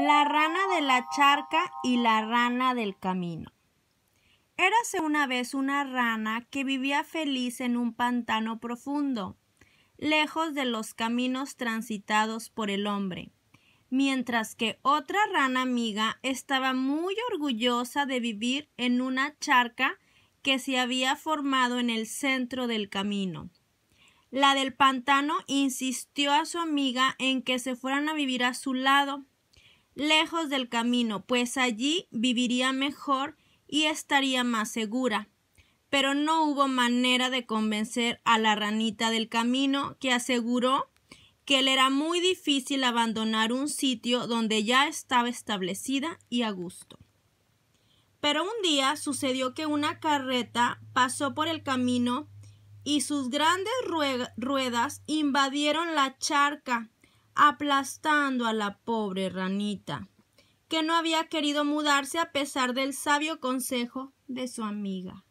La rana de la charca y la rana del camino. Érase una vez una rana que vivía feliz en un pantano profundo, lejos de los caminos transitados por el hombre, mientras que otra rana amiga estaba muy orgullosa de vivir en una charca que se había formado en el centro del camino. La del pantano insistió a su amiga en que se fueran a vivir a su lado, lejos del camino, pues allí viviría mejor y estaría más segura. Pero no hubo manera de convencer a la ranita del camino, que aseguró que le era muy difícil abandonar un sitio donde ya estaba establecida y a gusto. Pero un día sucedió que una carreta pasó por el camino y sus grandes ruedas invadieron la charca aplastando a la pobre ranita, que no había querido mudarse a pesar del sabio consejo de su amiga.